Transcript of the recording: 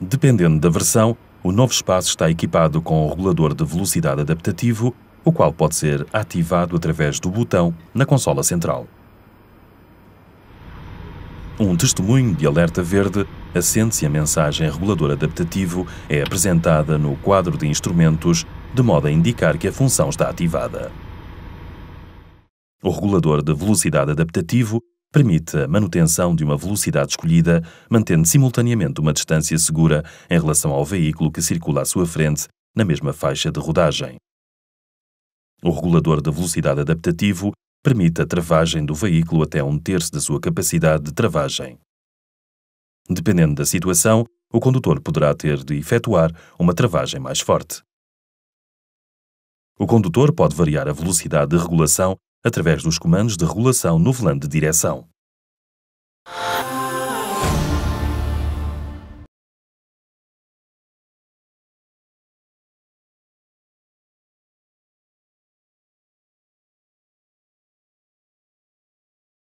Dependendo da versão, o novo espaço está equipado com o regulador de velocidade adaptativo, o qual pode ser ativado através do botão na consola central. Um testemunho de alerta verde acende-se a mensagem regulador adaptativo é apresentada no quadro de instrumentos, de modo a indicar que a função está ativada. O regulador de velocidade adaptativo permite a manutenção de uma velocidade escolhida, mantendo simultaneamente uma distância segura em relação ao veículo que circula à sua frente na mesma faixa de rodagem. O regulador da velocidade adaptativo permite a travagem do veículo até um terço da sua capacidade de travagem. Dependendo da situação, o condutor poderá ter de efetuar uma travagem mais forte. O condutor pode variar a velocidade de regulação através dos comandos de regulação no volante de direção.